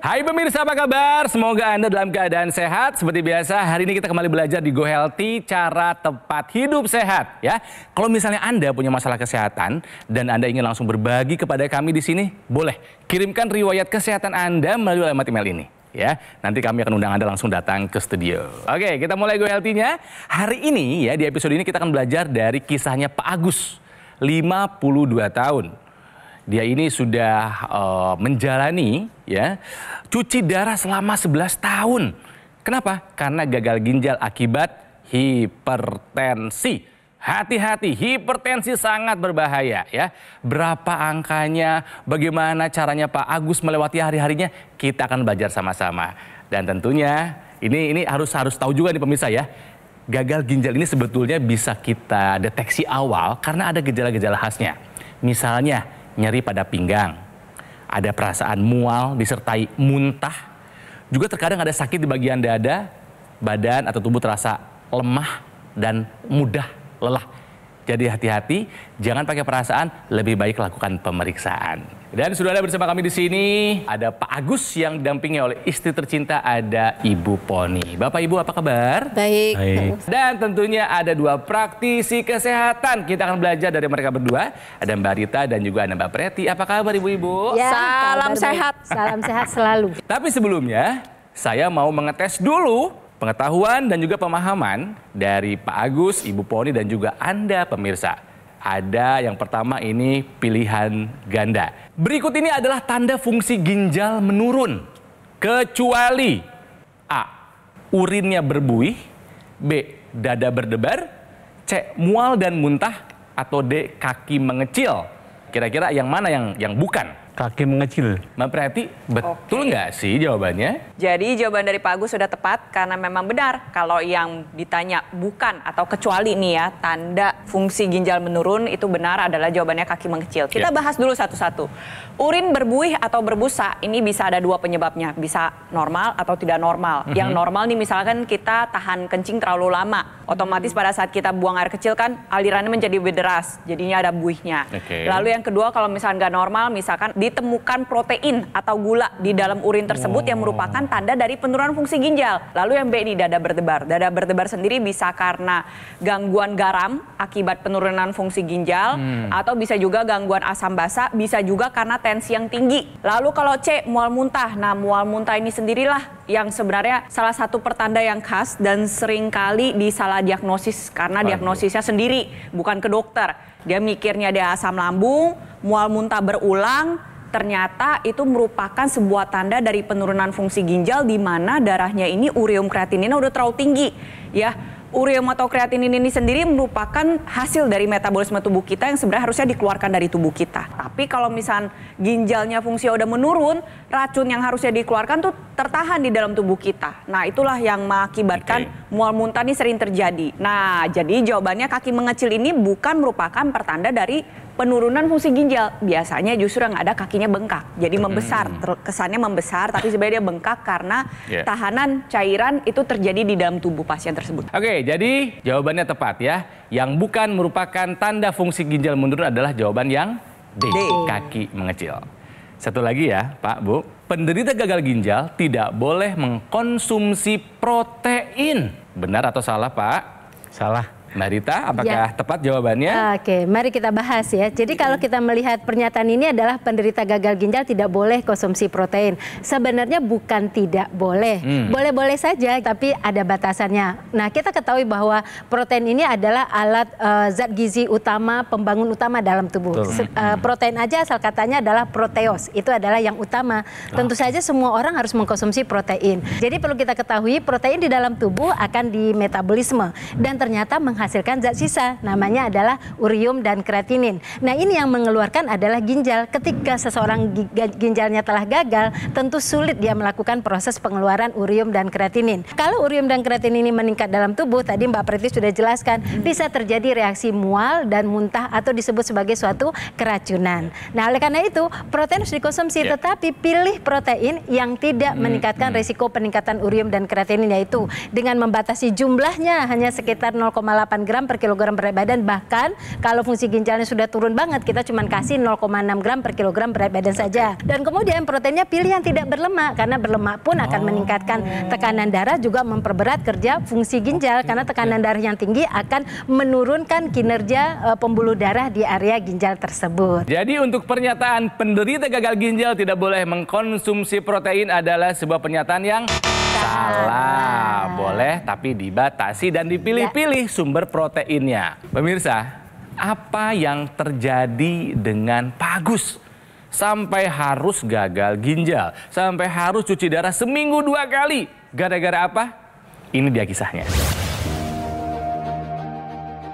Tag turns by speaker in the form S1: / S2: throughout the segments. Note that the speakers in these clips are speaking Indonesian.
S1: Hai pemirsa apa kabar? Semoga Anda dalam keadaan sehat. Seperti biasa hari ini kita kembali belajar di Go Healthy cara tepat hidup sehat ya. Kalau misalnya Anda punya masalah kesehatan dan Anda ingin langsung berbagi kepada kami di sini, boleh kirimkan riwayat kesehatan Anda melalui alamat email ini ya. Nanti kami akan undang Anda langsung datang ke studio. Oke, kita mulai Go Healthy-nya. Hari ini ya di episode ini kita akan belajar dari kisahnya Pak Agus 52 tahun. Dia ini sudah uh, menjalani ya cuci darah selama 11 tahun. Kenapa? Karena gagal ginjal akibat hipertensi. Hati-hati, hipertensi sangat berbahaya ya. Berapa angkanya, bagaimana caranya Pak Agus melewati hari-harinya, kita akan belajar sama-sama. Dan tentunya ini ini harus harus tahu juga nih pemirsa ya gagal ginjal ini sebetulnya bisa kita deteksi awal karena ada gejala-gejala khasnya. Misalnya nyeri pada pinggang, ada perasaan mual disertai muntah, juga terkadang ada sakit di bagian dada, badan atau tubuh terasa lemah dan mudah lelah. Jadi hati-hati, jangan pakai perasaan, lebih baik lakukan pemeriksaan. Dan sudah ada bersama kami di sini ada Pak Agus yang didampingi oleh istri tercinta ada Ibu Poni. Bapak Ibu apa kabar? Baik. Baik. Dan tentunya ada dua praktisi kesehatan. Kita akan belajar dari mereka berdua. Ada Mbak Rita dan juga ada Mbak Preti. Apa kabar Ibu-ibu? Ya, Salam kabar sehat. Baik. Salam sehat selalu. Tapi sebelumnya saya mau mengetes dulu pengetahuan dan juga pemahaman dari Pak Agus, Ibu Poni dan juga Anda pemirsa. Ada yang pertama ini pilihan ganda. Berikut ini adalah tanda fungsi ginjal menurun. Kecuali A. Urinnya berbuih. B. Dada berdebar. C. Mual dan muntah. Atau D. Kaki mengecil. Kira-kira yang mana yang yang bukan? kaki mengecil. Mbak Prati, betul nggak sih jawabannya?
S2: Jadi jawaban dari Pak Agus sudah tepat karena memang benar kalau yang ditanya bukan atau kecuali nih ya tanda fungsi ginjal menurun itu benar adalah jawabannya kaki mengecil. Kita yeah. bahas dulu satu-satu. Urin berbuih atau berbusa ini bisa ada dua penyebabnya, bisa normal atau tidak normal. Mm -hmm. Yang normal nih misalkan kita tahan kencing terlalu lama, otomatis mhm. pada saat kita buang air kecil kan alirannya menjadi lebih deras, jadinya ada buihnya.
S3: Okay. Lalu yang
S2: kedua kalau misalnya nggak normal, misalkan di ditemukan protein atau gula di dalam urin tersebut yang merupakan oh. tanda dari penurunan fungsi ginjal. Lalu yang B ini dada berdebar. Dada berdebar sendiri bisa karena gangguan garam akibat penurunan fungsi ginjal hmm. atau bisa juga gangguan asam basa, bisa juga karena tensi yang tinggi. Lalu kalau C mual muntah. Nah, mual muntah ini sendirilah yang sebenarnya salah satu pertanda yang khas dan seringkali disalah diagnosis karena diagnosisnya sendiri bukan ke dokter. Dia mikirnya dia asam lambung, mual muntah berulang, ternyata itu merupakan sebuah tanda dari penurunan fungsi ginjal di mana darahnya ini ureum kreatininnya udah terlalu tinggi ya ureum atau kreatinin ini sendiri merupakan hasil dari metabolisme tubuh kita yang sebenarnya harusnya dikeluarkan dari tubuh kita. Tapi kalau misal ginjalnya fungsi udah menurun, racun yang harusnya dikeluarkan tuh tertahan di dalam tubuh kita. Nah itulah yang mengakibatkan okay. mual muntah ini sering terjadi. Nah jadi jawabannya kaki mengecil ini bukan merupakan pertanda dari penurunan fungsi ginjal biasanya justru yang ada kakinya bengkak jadi membesar kesannya membesar tapi sebenarnya bengkak karena yeah. tahanan cairan itu terjadi di dalam tubuh pasien tersebut.
S1: Oke, okay, jadi jawabannya tepat ya. Yang bukan merupakan tanda fungsi ginjal menurun adalah jawaban yang D, D. kaki mengecil. Satu lagi ya, Pak, Bu. Penderita gagal ginjal tidak boleh mengkonsumsi protein. Benar atau salah, Pak? Salah. Mbak Rita, apakah ya. tepat jawabannya?
S4: Oke, mari kita bahas ya. Jadi kalau kita melihat pernyataan ini adalah penderita gagal ginjal tidak boleh konsumsi protein. Sebenarnya bukan tidak boleh. Hmm. Boleh-boleh hmm. saja, tapi ada batasannya. Nah, kita ketahui bahwa protein ini adalah alat uh, zat gizi utama, pembangun utama dalam tubuh. Se, uh, protein aja asal katanya adalah proteos. Itu adalah yang utama. Tentu ah. saja semua orang harus mengkonsumsi protein. Jadi perlu kita ketahui protein di dalam tubuh akan dimetabolisme dan ternyata meng- menghasilkan zat sisa namanya adalah urium dan kreatinin. Nah ini yang mengeluarkan adalah ginjal. Ketika seseorang ginjalnya telah gagal tentu sulit dia melakukan proses pengeluaran urium dan kreatinin. Kalau urium dan kreatinin ini meningkat dalam tubuh tadi Mbak Preti sudah jelaskan hmm. bisa terjadi reaksi mual dan muntah atau disebut sebagai suatu keracunan. Nah oleh karena itu protein harus dikonsumsi yeah. tetapi pilih protein yang tidak hmm, meningkatkan hmm. risiko peningkatan urium dan kreatinin yaitu dengan membatasi jumlahnya hanya sekitar 0,8 8 gram per kilogram berat badan bahkan kalau fungsi ginjalnya sudah turun banget kita cuma kasih 0,6 gram per kilogram berat badan saja dan kemudian proteinnya pilih yang tidak berlemak karena berlemak pun akan oh. meningkatkan tekanan darah juga memperberat kerja fungsi ginjal okay. karena tekanan darah yang tinggi akan menurunkan kinerja uh, pembuluh darah di area ginjal tersebut.
S1: Jadi untuk pernyataan penderita gagal ginjal tidak boleh mengkonsumsi protein adalah sebuah pernyataan yang Salah, iya. boleh tapi dibatasi dan dipilih-pilih ya. sumber proteinnya. Pemirsa, apa yang terjadi dengan pagus? Sampai harus gagal ginjal, sampai harus cuci darah seminggu dua kali. Gara-gara apa? Ini dia kisahnya.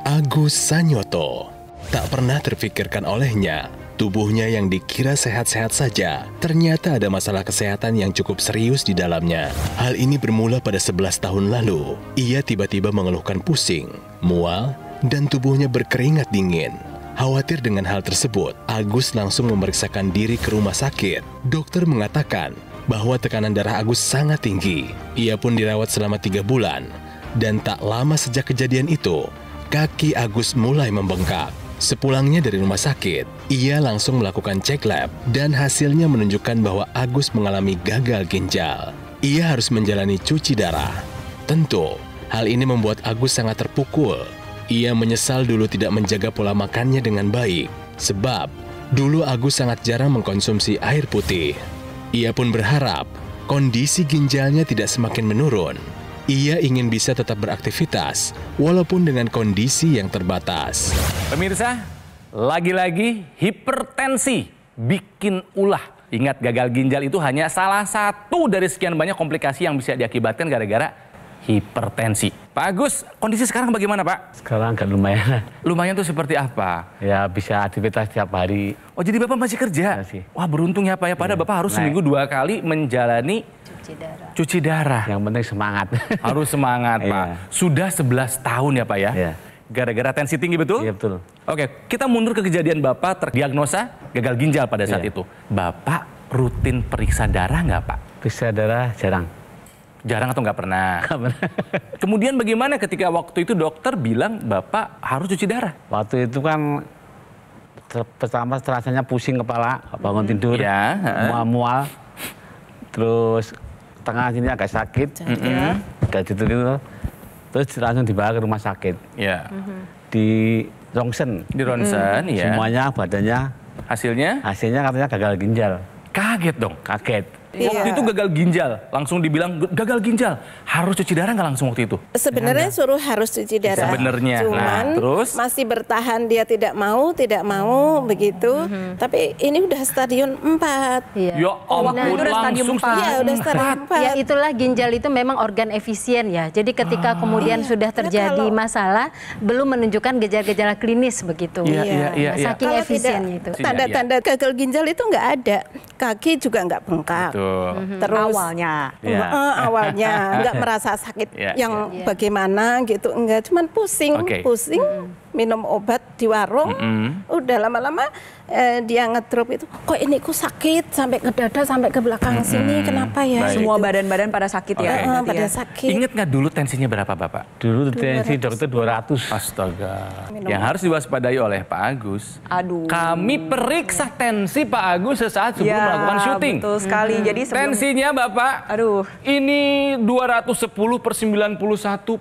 S3: Agus Sanyoto tak pernah terfikirkan olehnya Tubuhnya yang dikira sehat-sehat saja, ternyata ada masalah kesehatan yang cukup serius di dalamnya. Hal ini bermula pada 11 tahun lalu. Ia tiba-tiba mengeluhkan pusing, mual, dan tubuhnya berkeringat dingin. Khawatir dengan hal tersebut, Agus langsung memeriksakan diri ke rumah sakit. Dokter mengatakan bahwa tekanan darah Agus sangat tinggi. Ia pun dirawat selama tiga bulan. Dan tak lama sejak kejadian itu, kaki Agus mulai membengkak. Sepulangnya dari rumah sakit, ia langsung melakukan cek lab dan hasilnya menunjukkan bahwa Agus mengalami gagal ginjal. Ia harus menjalani cuci darah. Tentu, hal ini membuat Agus sangat terpukul. Ia menyesal dulu tidak menjaga pola makannya dengan baik, sebab dulu Agus sangat jarang mengkonsumsi air putih. Ia pun berharap kondisi ginjalnya tidak semakin menurun. Ia ingin bisa tetap beraktivitas, walaupun dengan kondisi yang terbatas. Pemirsa, lagi-lagi
S1: hipertensi bikin ulah. Ingat gagal ginjal itu hanya salah satu dari sekian banyak komplikasi yang bisa diakibatkan gara-gara hipertensi. Pak Agus, kondisi sekarang bagaimana Pak? Sekarang agak lumayan. Lumayan tuh seperti apa? Ya bisa aktivitas tiap hari. Oh jadi Bapak masih kerja? Masih. Wah beruntung ya Pak ya, padahal ya, Bapak harus naik. seminggu dua kali menjalani Cuci darah. Cuci darah. Yang penting semangat. Harus semangat, Pak. Iya. Sudah 11 tahun ya, Pak ya? Iya. Gara-gara tensi tinggi betul? Iya betul. Oke, kita mundur ke kejadian Bapak terdiagnosa gagal ginjal pada saat iya. itu. Bapak rutin periksa darah nggak Pak? Periksa darah jarang. Jarang atau nggak pernah? Nggak pernah. Kemudian bagaimana ketika waktu itu dokter bilang Bapak harus cuci darah? Waktu itu kan pertama rasanya pusing kepala, bangun hmm. tidur, ya, mual-mual. Terus tengah sini agak sakit, mm -hmm. itu, gitu gitu. Terus langsung dibawa ke rumah sakit. Yeah. Mm -hmm. Di ronsen. Di ronsen, mm. ya. Semuanya badannya. Hasilnya? Hasilnya katanya gagal ginjal. Kaget dong. Kaget. Iya. Waktu itu gagal ginjal, langsung dibilang gagal ginjal, harus cuci darah nggak langsung waktu itu? Sebenarnya ya,
S4: suruh harus cuci darah. Sebenarnya. Nah, Cuman nah, terus masih bertahan dia tidak mau, tidak mau hmm. begitu. Hmm. Tapi ini udah stadion 4. Iya. Ya nah, ampun, nah, udah stadion 4. Iya, udah stadion 4. Ya itulah ginjal itu memang organ efisien ya. Jadi ketika ah. kemudian iya. sudah ya, terjadi ya, kalau, masalah belum menunjukkan gejala-gejala klinis begitu. Iya, iya, iya. iya, iya. Saking efisiennya itu. Iya, tanda-tanda gagal ginjal itu nggak ada. Kaki juga nggak bengkak. Betul. Mm-hmm. Terus awalnya. Yeah. Iya. Uh, awalnya nggak merasa sakit yeah, yang yeah. bagaimana gitu, enggak cuman pusing, okay. pusing. Mm-hmm minum obat di warung, mm -hmm. udah lama-lama eh, dia ngedrop itu, kok ini ku sakit sampai ke dada sampai ke belakang mm -hmm. sini, kenapa ya? Baik. Semua badan-badan pada sakit okay. ya. Uh, pada ya. sakit. Ingat
S1: nggak dulu tensinya berapa bapak? Dulu tensi 200. dokter 200. Astaga. Minum. Yang harus diwaspadai oleh Pak Agus. Aduh. Kami periksa tensi Pak Agus sesaat sebelum ya, melakukan syuting. Betul sekali. Mm -hmm. Jadi sebelum... tensinya bapak. Aduh. Ini 210 per 91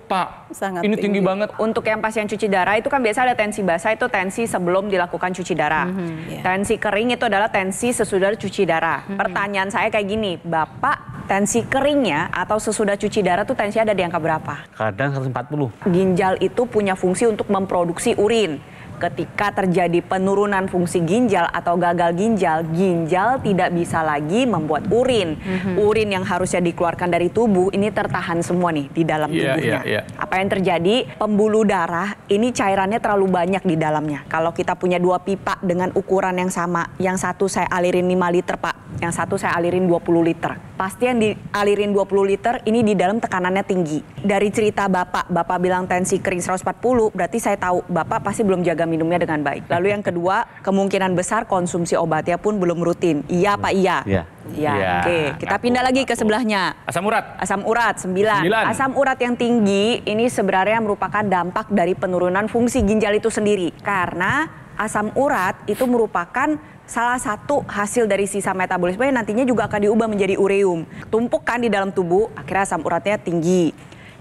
S1: pak sangat ini tinggi, tinggi
S2: banget. Untuk yang pasien cuci darah itu kan biasa ada tensi basah itu tensi sebelum dilakukan cuci darah. Mm -hmm, yeah. Tensi kering itu adalah tensi sesudah cuci darah. Mm -hmm. Pertanyaan saya kayak gini, Bapak tensi keringnya atau sesudah cuci darah tuh tensi ada di angka berapa?
S1: Kadang 140.
S2: Ginjal itu punya fungsi untuk memproduksi urin. Ketika terjadi penurunan fungsi ginjal atau gagal ginjal, ginjal tidak bisa lagi membuat urin. Mm-hmm. Urin yang harusnya dikeluarkan dari tubuh ini tertahan semua nih di dalam iya, tubuhnya. Yeah, yeah. Apa yang terjadi? Pembuluh darah ini cairannya terlalu banyak di dalamnya. Kalau kita punya dua pipa dengan ukuran yang sama, yang satu saya alirin 5 liter, Pak. Yang satu saya alirin 20 liter. Pasti yang dialirin 20 liter ini di dalam tekanannya tinggi. Dari cerita Bapak, Bapak bilang tensi kering 140, berarti saya tahu Bapak pasti belum jaga minumnya dengan baik. Lalu yang kedua, kemungkinan besar konsumsi obatnya pun belum rutin. Iya Pak iya? Iya. Iya. Ya, Oke, okay. kita ngaku, pindah lagi ngaku. ke sebelahnya. Asam urat. Asam urat sembilan. 9. Asam urat yang tinggi ini sebenarnya merupakan dampak dari penurunan fungsi ginjal itu sendiri karena asam urat itu merupakan salah satu hasil dari sisa metabolisme yang nantinya juga akan diubah menjadi ureum. Tumpukan di dalam tubuh akhirnya asam uratnya tinggi.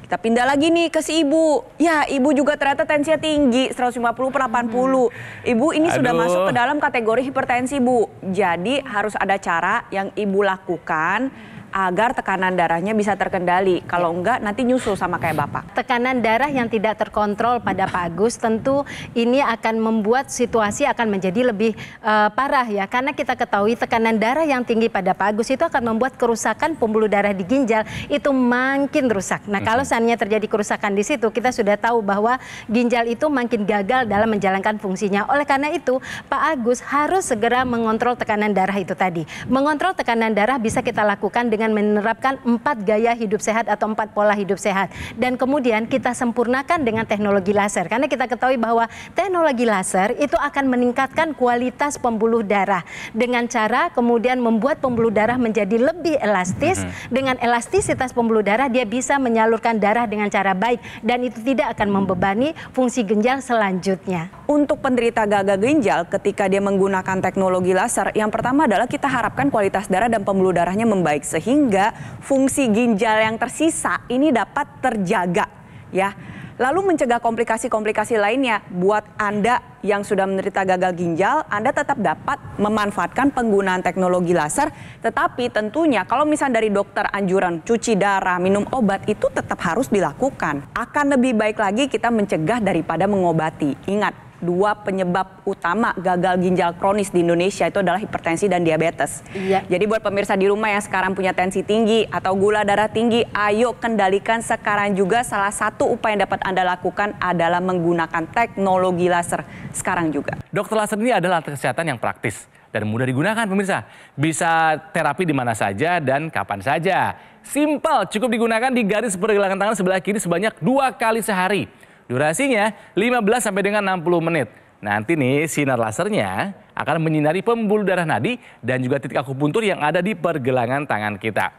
S2: Kita pindah lagi nih ke si ibu. Ya, ibu juga ternyata tensinya tinggi, 150 per 80. Hmm. Ibu ini Aduh. sudah masuk ke dalam kategori hipertensi, Bu. Jadi harus ada cara yang ibu lakukan agar
S4: tekanan darahnya bisa terkendali. Kalau enggak nanti nyusul sama kayak Bapak. Tekanan darah yang tidak terkontrol pada Pak Agus tentu ini akan membuat situasi akan menjadi lebih uh, parah ya karena kita ketahui tekanan darah yang tinggi pada Pak Agus itu akan membuat kerusakan pembuluh darah di ginjal itu makin rusak. Nah, kalau seandainya terjadi kerusakan di situ kita sudah tahu bahwa ginjal itu makin gagal dalam menjalankan fungsinya. Oleh karena itu, Pak Agus harus segera mengontrol tekanan darah itu tadi. Mengontrol tekanan darah bisa kita lakukan dengan dengan menerapkan empat gaya hidup sehat atau empat pola hidup sehat. Dan kemudian kita sempurnakan dengan teknologi laser. Karena kita ketahui bahwa teknologi laser itu akan meningkatkan kualitas pembuluh darah dengan cara kemudian membuat pembuluh darah menjadi lebih elastis. Mm-hmm. Dengan elastisitas pembuluh darah dia bisa menyalurkan darah dengan cara baik dan itu tidak akan membebani fungsi ginjal selanjutnya. Untuk penderita gagal ginjal ketika dia menggunakan
S2: teknologi laser, yang pertama adalah kita harapkan kualitas darah dan pembuluh darahnya membaik sehingga sehingga fungsi ginjal yang tersisa ini dapat terjaga ya. Lalu mencegah komplikasi-komplikasi lainnya buat Anda yang sudah menderita gagal ginjal, Anda tetap dapat memanfaatkan penggunaan teknologi laser, tetapi tentunya kalau misalnya dari dokter anjuran cuci darah, minum obat itu tetap harus dilakukan. Akan lebih baik lagi kita mencegah daripada mengobati. Ingat, dua penyebab utama gagal ginjal kronis di Indonesia itu adalah hipertensi dan diabetes. Iya. Jadi buat pemirsa di rumah yang sekarang punya tensi tinggi atau gula darah tinggi, ayo kendalikan sekarang juga. Salah satu upaya yang dapat Anda lakukan adalah menggunakan teknologi laser sekarang juga.
S1: Dokter laser ini adalah alat kesehatan yang praktis dan mudah digunakan pemirsa. Bisa terapi di mana saja dan kapan saja. Simpel, cukup digunakan di garis pergelangan tangan sebelah kiri sebanyak dua kali sehari Durasinya 15 sampai dengan 60 menit. Nanti nih sinar lasernya akan menyinari pembuluh darah nadi dan juga titik akupuntur yang ada di pergelangan tangan kita.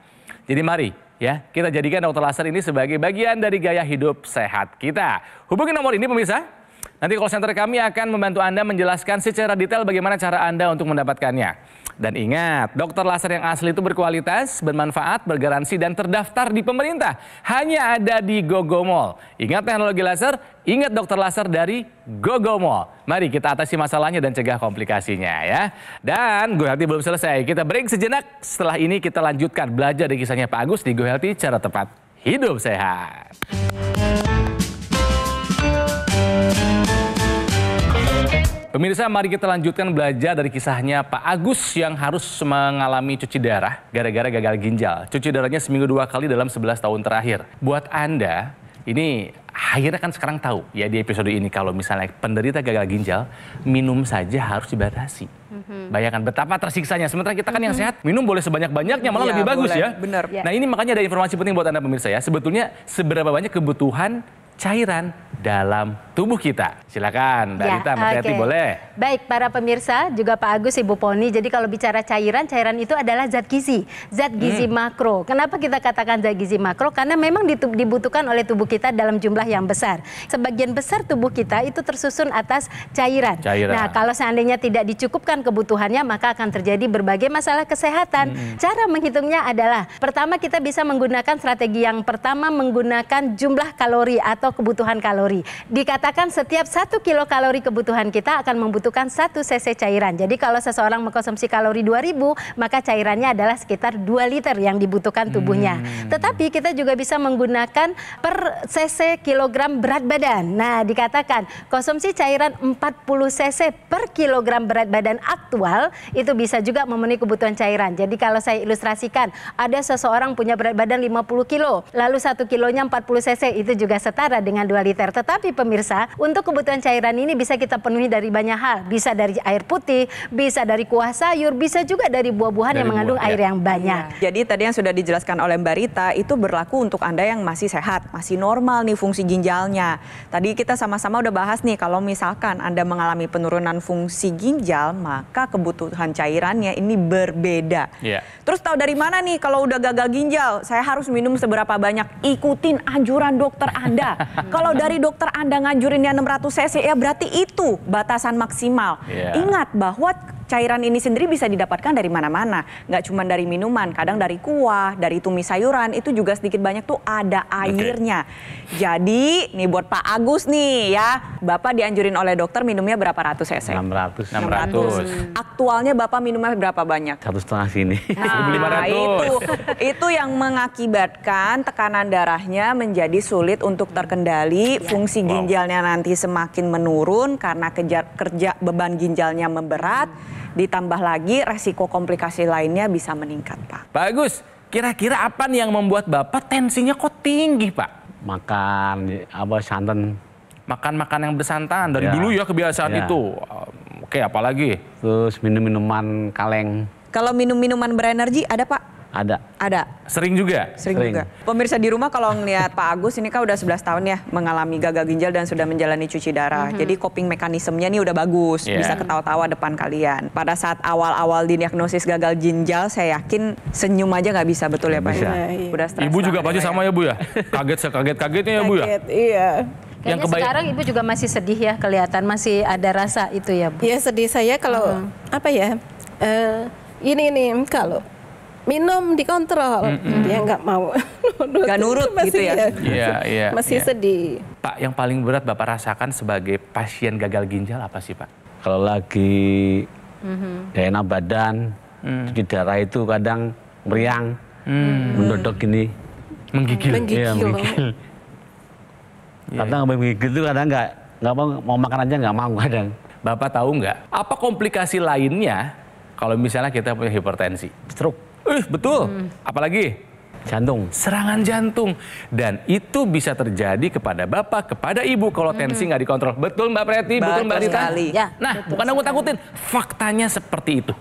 S1: Jadi mari ya kita jadikan dokter laser ini sebagai bagian dari gaya hidup sehat kita. Hubungi nomor ini pemirsa Nanti call center kami akan membantu Anda menjelaskan secara detail bagaimana cara Anda untuk mendapatkannya. Dan ingat, dokter laser yang asli itu berkualitas, bermanfaat, bergaransi, dan terdaftar di pemerintah. Hanya ada di GoGo Mall. Ingat teknologi laser, ingat dokter laser dari GoGo Mall. Mari kita atasi masalahnya dan cegah komplikasinya ya. Dan Go Healthy belum selesai. Kita break sejenak. Setelah ini kita lanjutkan belajar dari kisahnya Pak Agus di Go Healthy cara tepat hidup sehat. Pemirsa, mari kita lanjutkan belajar dari kisahnya Pak Agus yang harus mengalami cuci darah gara-gara gagal ginjal. Cuci darahnya seminggu dua kali dalam 11 tahun terakhir. Buat Anda, ini akhirnya kan sekarang tahu ya di episode ini kalau misalnya penderita gagal ginjal, minum saja harus dibatasi. Mm-hmm. Bayangkan betapa tersiksanya. Sementara kita kan mm-hmm. yang mhm. sehat, minum boleh sebanyak-banyaknya, malah ya, lebih bagus boleh. ya. Benar. Iya. Nah ini makanya ada informasi penting buat Anda pemirsa ya. Sebetulnya seberapa banyak kebutuhan cairan dalam tubuh kita. Silakan, Mbak ya, Rita, ya, okay. boleh.
S4: Baik, para pemirsa, juga Pak Agus, Ibu Poni. Jadi kalau bicara cairan, cairan itu adalah zat gizi, zat gizi hmm. makro. Kenapa kita katakan zat gizi makro? Karena memang dibutuhkan oleh tubuh kita dalam jumlah yang besar. Sebagian besar tubuh kita itu tersusun atas cairan. cairan. Nah, kalau seandainya tidak dicukupkan kebutuhannya, maka akan terjadi berbagai masalah kesehatan. Hmm. Cara menghitungnya adalah pertama kita bisa menggunakan strategi yang pertama menggunakan jumlah kalori atau kebutuhan kalori. Dikatakan mengatakan setiap satu kilo kalori kebutuhan kita akan membutuhkan satu cc cairan. Jadi kalau seseorang mengkonsumsi kalori 2000, maka cairannya adalah sekitar 2 liter yang dibutuhkan tubuhnya. Hmm. Tetapi kita juga bisa menggunakan per cc kilogram berat badan. Nah, dikatakan konsumsi cairan 40 cc per kilogram berat badan aktual itu bisa juga memenuhi kebutuhan cairan. Jadi kalau saya ilustrasikan, ada seseorang punya berat badan 50 kilo, lalu satu kilonya 40 cc itu juga setara dengan 2 liter. Tetapi pemirsa kita untuk kebutuhan cairan ini bisa kita penuhi dari banyak hal. Bisa dari air putih, bisa dari kuah sayur, bisa juga dari buah-buahan yang mengandung buah, ya. air ya. yang banyak.
S2: Ya. Jadi tadi yang sudah dijelaskan oleh Mbak Rita itu berlaku untuk Anda yang masih sehat, masih normal nih fungsi ginjalnya. Tadi kita sama-sama udah bahas nih kalau misalkan Anda mengalami penurunan fungsi ginjal, maka kebutuhan cairannya ini berbeda. ya. Terus tahu dari mana nih kalau udah gagal ginjal, saya harus minum seberapa banyak? Ikutin anjuran dokter Anda. kalau dari dokter Anda nganjur anjurinnya 600 cc ya berarti itu batasan maksimal. Yeah. Ingat bahwa cairan ini sendiri bisa didapatkan dari mana-mana, nggak cuma dari minuman, kadang dari kuah, dari tumis sayuran, itu juga sedikit banyak tuh ada airnya. Okay. Jadi, nih buat Pak Agus nih ya, Bapak dianjurin oleh dokter minumnya berapa ratus cc?
S1: 600. 600. ratus. Hmm.
S2: Aktualnya Bapak minumnya berapa banyak?
S1: Satu setengah sini. Nah, itu,
S2: itu yang mengakibatkan tekanan darahnya menjadi sulit untuk terkendali, ya. fungsi wow. ginjalnya nanti semakin menurun karena kerja beban ginjalnya memberat. Hmm ditambah lagi resiko komplikasi lainnya bisa meningkat Pak.
S1: Bagus, kira-kira apa nih yang membuat Bapak tensinya kok tinggi Pak? Makan apa santan. Makan-makan yang bersantan dari ya. dulu ya kebiasaan ya. itu. Oke, apalagi? Terus minum-minuman kaleng.
S2: Kalau minum-minuman berenergi ada Pak? Ada. Ada.
S1: Sering juga.
S3: Sering, Sering. juga.
S2: Pemirsa di rumah kalau ngelihat Pak Agus ini kan udah 11 tahun ya mengalami gagal ginjal dan sudah menjalani cuci darah. Mm -hmm. Jadi coping mekanismenya ini udah bagus, yeah. bisa ketawa-tawa depan kalian. Pada saat awal-awal diagnosis gagal ginjal, saya yakin senyum aja nggak bisa betul ya Pak. Ya? Bisa. Ya, iya. Udah
S1: Ibu juga pasti sama ya Bu ya. Kaget kaget kagetnya ya Bu ya. Kaget, iya. yang sekarang
S4: ibu juga masih sedih ya kelihatan masih ada rasa itu ya bu. Iya, sedih saya kalau uh mhm. -huh. apa ya uh, ini ini kalau minum dikontrol mm hmm dia nggak mau nggak nurut gitu ya, ya yeah, yeah, masih yeah. sedih
S1: pak yang paling berat bapak rasakan sebagai pasien gagal ginjal apa sih pak kalau lagi mm-hmm. enak badan mm. di darah itu kadang meriang mm. mendodok ini, menggigil iya, menggigil, ya, menggigil. Iya. kadang yeah. menggigil itu kadang nggak nggak mau mau makan aja nggak mau kadang bapak tahu nggak apa komplikasi lainnya kalau misalnya kita punya hipertensi stroke Eh, betul. Hmm. Apalagi jantung. Serangan jantung. Dan itu bisa terjadi kepada bapak, kepada ibu kalau hmm. tensi nggak dikontrol. Betul Mbak Preti, betul, Mbak Rita. Ya, nah, betul bukan aku takutin Faktanya seperti itu.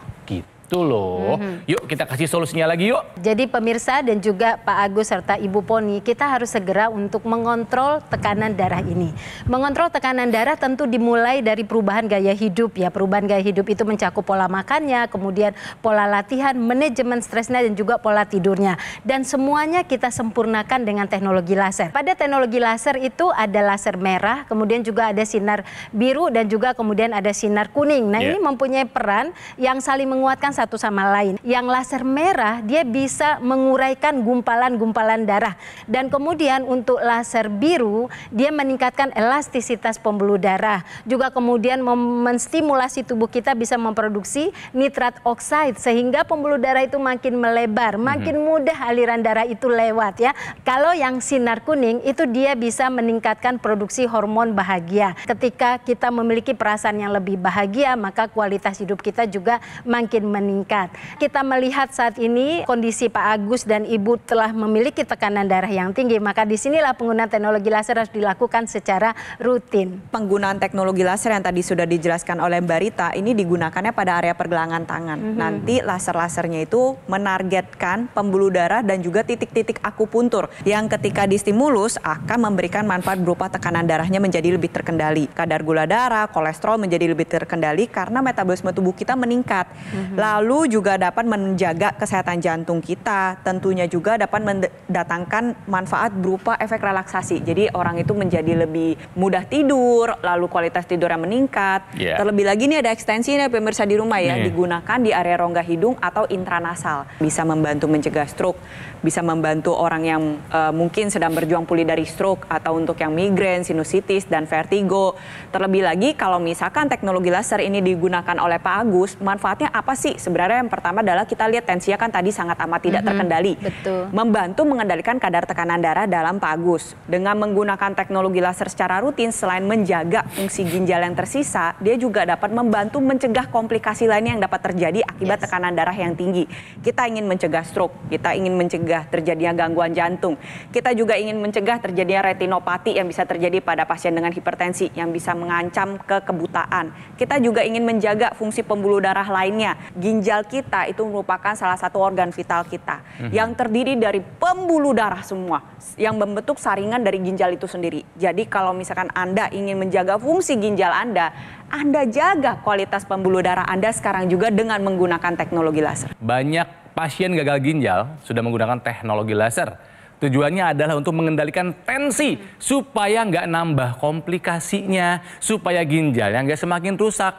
S1: Itu loh. Mm-hmm. Yuk kita kasih solusinya lagi yuk.
S4: Jadi pemirsa dan juga Pak Agus serta Ibu Poni, kita harus segera untuk mengontrol tekanan darah ini. Mengontrol tekanan darah tentu dimulai dari perubahan gaya hidup ya. Perubahan gaya hidup itu mencakup pola makannya, kemudian pola latihan, manajemen stresnya dan juga pola tidurnya. Dan semuanya kita sempurnakan dengan teknologi laser. Pada teknologi laser itu ada laser merah, kemudian juga ada sinar biru dan juga kemudian ada sinar kuning. Nah, yeah. ini mempunyai peran yang saling menguatkan satu sama lain. Yang laser merah dia bisa menguraikan gumpalan-gumpalan darah dan kemudian untuk laser biru dia meningkatkan elastisitas pembuluh darah. Juga kemudian menstimulasi tubuh kita bisa memproduksi nitrat oxide sehingga pembuluh darah itu makin melebar, mhm. makin mudah aliran darah itu lewat ya. Kalau yang sinar kuning itu dia bisa meningkatkan produksi hormon bahagia. Ketika kita memiliki perasaan yang lebih bahagia, maka kualitas hidup kita juga makin men- meningkat. Kita melihat saat ini kondisi Pak Agus dan Ibu telah memiliki tekanan darah yang tinggi, maka disinilah penggunaan teknologi laser harus dilakukan secara rutin.
S2: Penggunaan teknologi laser yang tadi sudah dijelaskan oleh Mbak Rita, ini digunakannya pada area pergelangan tangan. Mm -hmm. Nanti laser-lasernya itu menargetkan pembuluh darah dan juga titik-titik akupuntur yang ketika distimulus akan memberikan manfaat berupa tekanan darahnya menjadi lebih terkendali. Kadar gula darah, kolesterol menjadi lebih terkendali karena metabolisme tubuh kita meningkat. Mm -hmm lalu juga dapat menjaga kesehatan jantung kita. Tentunya juga dapat mendatangkan manfaat berupa efek relaksasi. Jadi orang itu menjadi lebih mudah tidur, lalu kualitas tidur yang meningkat. Yeah. Terlebih lagi ini ada ekstensi nih pemirsa di rumah ya, yeah. digunakan di area rongga hidung atau intranasal. Bisa membantu mencegah stroke, bisa membantu orang yang uh, mungkin sedang berjuang pulih dari stroke atau untuk yang migrain, sinusitis dan vertigo. Terlebih lagi kalau misalkan teknologi laser ini digunakan oleh Pak Agus, manfaatnya apa sih Sebenarnya yang pertama adalah kita lihat tensinya kan tadi sangat amat tidak mm -hmm. terkendali. Betul. Membantu mengendalikan kadar tekanan darah dalam pagus Dengan menggunakan teknologi laser secara rutin selain menjaga fungsi ginjal yang tersisa, dia juga dapat membantu mencegah komplikasi lainnya yang dapat terjadi akibat yes. tekanan darah yang tinggi. Kita ingin mencegah stroke, kita ingin mencegah terjadinya gangguan jantung. Kita juga ingin mencegah terjadinya retinopati yang bisa terjadi pada pasien dengan hipertensi yang bisa mengancam kekebutaan Kita juga ingin menjaga fungsi pembuluh darah lainnya. Ginjal ginjal kita itu merupakan salah satu organ vital kita mm-hmm. yang terdiri dari pembuluh darah semua yang membentuk saringan dari ginjal itu sendiri. Jadi kalau misalkan Anda ingin menjaga fungsi ginjal Anda, Anda jaga kualitas pembuluh darah Anda sekarang juga dengan menggunakan teknologi laser.
S1: Banyak pasien gagal ginjal sudah menggunakan teknologi laser. Tujuannya adalah untuk mengendalikan tensi supaya nggak nambah komplikasinya, supaya ginjal yang nggak semakin rusak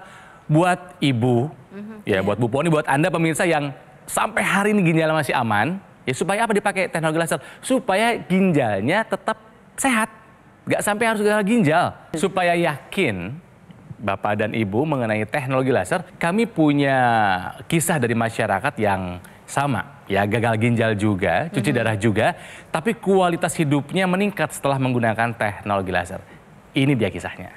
S1: buat ibu, mm-hmm. ya buat Bu Poni, buat Anda pemirsa yang sampai hari ini ginjal masih aman, ya supaya apa dipakai teknologi laser? Supaya ginjalnya tetap sehat, nggak sampai harus gagal ginjal. Supaya yakin Bapak dan Ibu mengenai teknologi laser, kami punya kisah dari masyarakat yang sama, ya gagal ginjal juga, cuci mm -hmm. darah juga, tapi kualitas hidupnya meningkat setelah menggunakan teknologi laser. Ini dia kisahnya.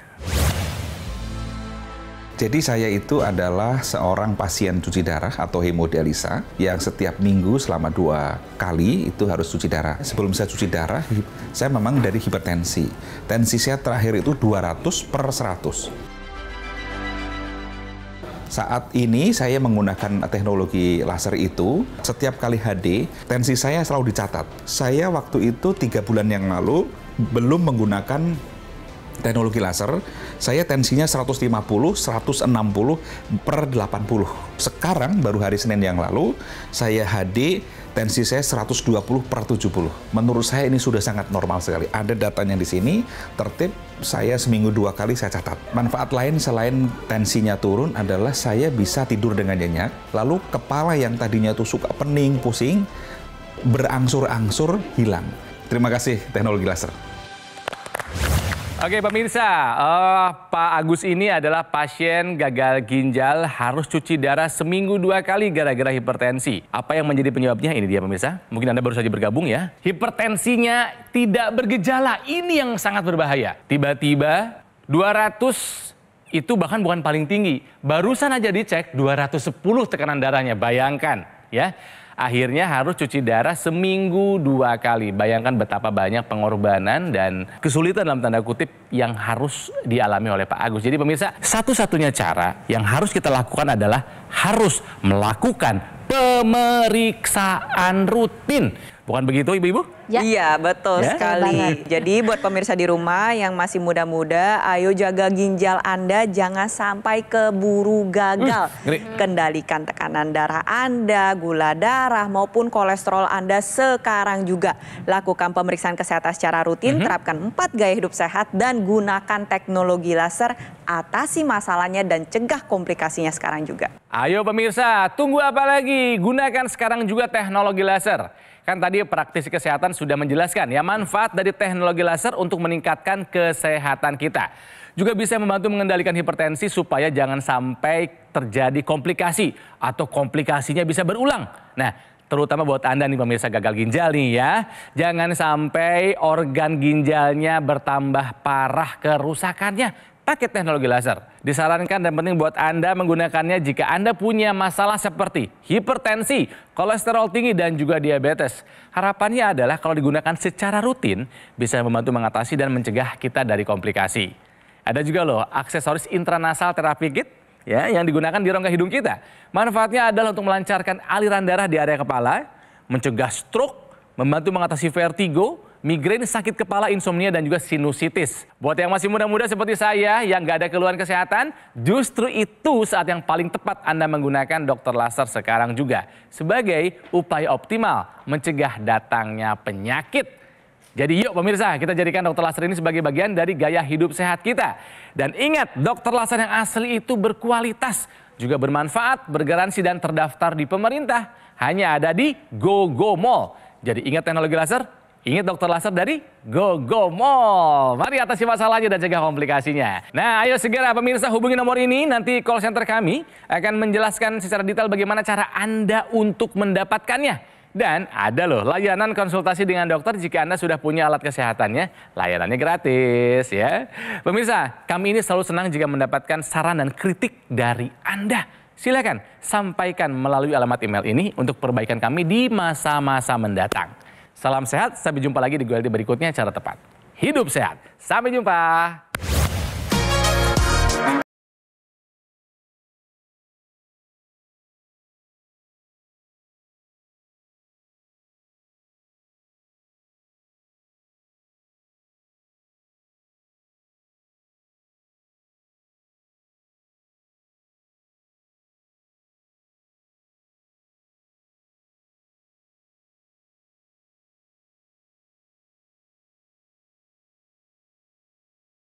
S5: Jadi saya itu adalah seorang pasien cuci darah atau hemodialisa yang setiap minggu selama dua kali itu harus cuci darah. Sebelum saya cuci darah, saya memang dari hipertensi. Tensi saya terakhir itu 200 per 100 saat ini saya menggunakan teknologi laser itu setiap kali HD tensi saya selalu dicatat saya waktu itu tiga bulan yang lalu belum menggunakan teknologi laser, saya tensinya 150, 160 per 80. Sekarang baru hari Senin yang lalu, saya HD tensi saya 120 per 70. Menurut saya ini sudah sangat normal sekali. Ada datanya di sini, tertib saya seminggu dua kali saya catat. Manfaat lain selain tensinya turun adalah saya bisa tidur dengan nyenyak, lalu kepala yang tadinya tuh suka pening, pusing, berangsur-angsur hilang. Terima kasih teknologi laser.
S1: Oke pemirsa, uh, Pak Agus ini adalah pasien gagal ginjal harus cuci darah seminggu dua kali gara-gara hipertensi. Apa yang menjadi penyebabnya? Ini dia pemirsa. Mungkin Anda baru saja bergabung ya. Hipertensinya tidak bergejala. Ini yang sangat berbahaya. Tiba-tiba 200 itu bahkan bukan paling tinggi. Barusan aja dicek 210 tekanan darahnya. Bayangkan ya akhirnya harus cuci darah seminggu dua kali. Bayangkan betapa banyak pengorbanan dan kesulitan dalam tanda kutip yang harus dialami oleh Pak Agus. Jadi pemirsa, satu-satunya cara yang harus kita lakukan adalah harus melakukan pemeriksaan rutin Bukan begitu ibu-ibu?
S2: Ya. Iya betul ya? sekali. Jadi buat pemirsa di rumah yang masih muda-muda, ayo jaga ginjal Anda jangan sampai keburu gagal. Hmm, Kendalikan tekanan darah Anda, gula darah maupun kolesterol Anda sekarang juga. Lakukan pemeriksaan kesehatan secara rutin, -hmm. terapkan empat gaya hidup sehat dan gunakan teknologi laser atasi masalahnya dan cegah komplikasinya sekarang juga.
S1: Ayo pemirsa, tunggu apa lagi? Gunakan sekarang juga teknologi laser. Kan tadi praktisi kesehatan sudah menjelaskan ya manfaat dari teknologi laser untuk meningkatkan kesehatan kita. Juga bisa membantu mengendalikan hipertensi supaya jangan sampai terjadi komplikasi atau komplikasinya bisa berulang. Nah, terutama buat Anda nih pemirsa gagal ginjal nih ya. Jangan sampai organ ginjalnya bertambah parah kerusakannya paket teknologi laser. Disarankan dan penting buat Anda menggunakannya jika Anda punya masalah seperti hipertensi, kolesterol tinggi, dan juga diabetes. Harapannya adalah kalau digunakan secara rutin bisa membantu mengatasi dan mencegah kita dari komplikasi. Ada juga loh aksesoris intranasal terapi kit ya yang digunakan di rongga hidung kita. Manfaatnya adalah untuk melancarkan aliran darah di area kepala, mencegah stroke, membantu mengatasi vertigo, migrain, sakit kepala, insomnia, dan juga sinusitis. Buat yang masih muda-muda seperti saya yang nggak ada keluhan kesehatan, justru itu saat yang paling tepat Anda menggunakan dokter laser sekarang juga sebagai upaya optimal mencegah datangnya penyakit. Jadi yuk pemirsa, kita jadikan dokter laser ini sebagai bagian dari gaya hidup sehat kita. Dan ingat, dokter laser yang asli itu berkualitas, juga bermanfaat, bergaransi dan terdaftar di pemerintah. Hanya ada di GoGo Mall. Jadi ingat teknologi laser, Ingat dokter laser dari Go Go Mall. Mari atasi masalahnya dan cegah komplikasinya. Nah, ayo segera pemirsa hubungi nomor ini. Nanti call center kami akan menjelaskan secara detail bagaimana cara Anda untuk mendapatkannya. Dan ada loh layanan konsultasi dengan dokter jika Anda sudah punya alat kesehatannya. Layanannya gratis ya. Pemirsa, kami ini selalu senang jika mendapatkan saran dan kritik dari Anda. Silakan sampaikan melalui alamat email ini untuk perbaikan kami di masa-masa mendatang. Salam sehat, sampai jumpa lagi di Goaldi berikutnya cara tepat. Hidup sehat. Sampai jumpa.